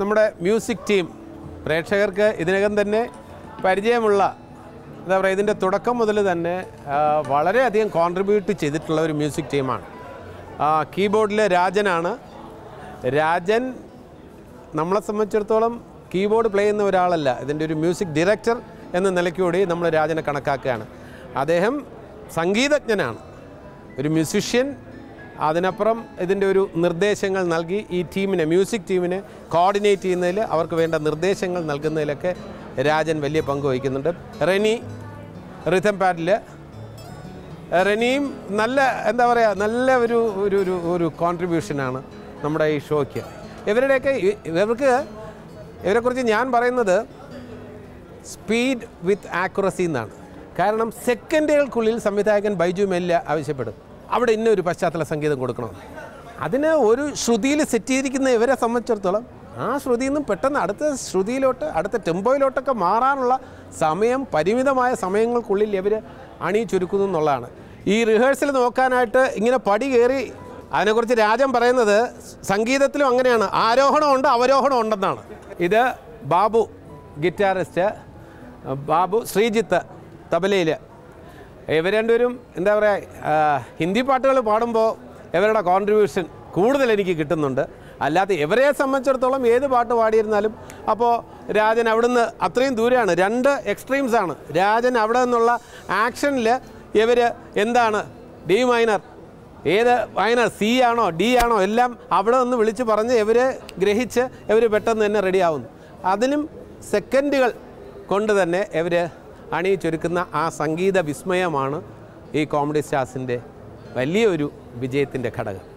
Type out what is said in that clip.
നമ്മുടെ music team പ്രേക്ഷകർക്ക് ഇതിനകം തന്നെ പരിചയമുള്ള എന്താ പറയുക ഇതിൻ്റെ തുടക്കം മുതൽ തന്നെ വളരെയധികം കോൺട്രിബ്യൂട്ട് ചെയ്തിട്ടുള്ള ഒരു മ്യൂസിക് ടീമാണ് കീബോർഡിൽ രാജനാണ് രാജൻ നമ്മളെ സംബന്ധിച്ചിടത്തോളം കീബോർഡ് പ്ലേ ചെയ്യുന്ന ഒരാളല്ല ഇതിൻ്റെ ഒരു മ്യൂസിക് ഡയറക്ടർ എന്ന നിലയ്ക്കൂടി നമ്മൾ രാജനെ കണക്കാക്കുകയാണ് അദ്ദേഹം സംഗീതജ്ഞനാണ് ഒരു മ്യൂസിഷ്യൻ അതിനപ്പുറം ഇതിൻ്റെ ഒരു നിർദ്ദേശങ്ങൾ നൽകി ഈ ടീമിനെ മ്യൂസിക് ടീമിനെ കോർഡിനേറ്റ് ചെയ്യുന്നതിൽ അവർക്ക് വേണ്ട നിർദ്ദേശങ്ങൾ നൽകുന്നതിലൊക്കെ രാജൻ വലിയ പങ്ക് വഹിക്കുന്നുണ്ട് റെനി റിഥം പാഡിൽ റെനിയും നല്ല എന്താ പറയുക നല്ല ഒരു ഒരു ഒരു ഒരു കോൺട്രിബ്യൂഷനാണ് നമ്മുടെ ഈ ഷോയ്ക്ക് ഇവരുടെയൊക്കെ ഇവർക്ക് ഇവരെക്കുറിച്ച് ഞാൻ പറയുന്നത് സ്പീഡ് വിത്ത് ആക്യുറസി എന്നാണ് കാരണം സെക്കൻഡുകൾക്കുള്ളിൽ സംവിധായകൻ ബൈജു മെല്ല ആവശ്യപ്പെടും അവിടെ ഇന്നൊരു പശ്ചാത്തല സംഗീതം കൊടുക്കണം അതിന് ഒരു ശ്രുതിയിൽ സെറ്റ് ചെയ്തിരിക്കുന്ന ഇവരെ സംബന്ധിച്ചിടത്തോളം ആ ശ്രുതിയിൽ നിന്നും പെട്ടെന്ന് അടുത്ത ശ്രുതിയിലോട്ട് അടുത്ത ടെമ്പോയിലോട്ടൊക്കെ മാറാനുള്ള സമയം പരിമിതമായ സമയങ്ങൾക്കുള്ളിൽ ഇവർ അണിയിച്ചൊരുക്കുന്നു എന്നുള്ളതാണ് ഈ റിഹേഴ്സൽ നോക്കാനായിട്ട് ഇങ്ങനെ പടി കയറി അതിനെക്കുറിച്ച് രാജൻ പറയുന്നത് സംഗീതത്തിലും അങ്ങനെയാണ് ആരോഹണമുണ്ട് അവരോഹണം ഉണ്ടെന്നാണ് ഇത് ബാബു ഗിറ്റാറിസ്റ്റ് ബാബു ശ്രീജിത്ത് തബലയിൽ ഇവർ രണ്ടുപേരും എന്താ പറയുക ഹിന്ദി പാട്ടുകൾ പാടുമ്പോൾ ഇവരുടെ കോൺട്രിബ്യൂഷൻ കൂടുതൽ എനിക്ക് കിട്ടുന്നുണ്ട് അല്ലാതെ ഇവരെ സംബന്ധിച്ചിടത്തോളം ഏത് പാട്ട് പാടിയിരുന്നാലും അപ്പോൾ രാജൻ അവിടുന്ന് അത്രയും ദൂരെയാണ് രണ്ട് എക്സ്ട്രീംസാണ് രാജൻ അവിടെ നിന്നുള്ള ആക്ഷനിൽ ഇവർ എന്താണ് ഡി മൈനർ ഏത് മൈനർ സി ആണോ ഡി ആണോ എല്ലാം അവിടെ നിന്ന് വിളിച്ച് പറഞ്ഞ് ഇവർ ഗ്രഹിച്ച് ഇവർ പെട്ടെന്ന് തന്നെ റെഡിയാവുന്നു അതിനും സെക്കൻഡുകൾ കൊണ്ട് തന്നെ ഇവർ അണിയിച്ചൊരുക്കുന്ന ആ സംഗീത വിസ്മയമാണ് ഈ കോമഡി സ്റ്റാർസിൻ്റെ വലിയൊരു വിജയത്തിൻ്റെ ഘടകം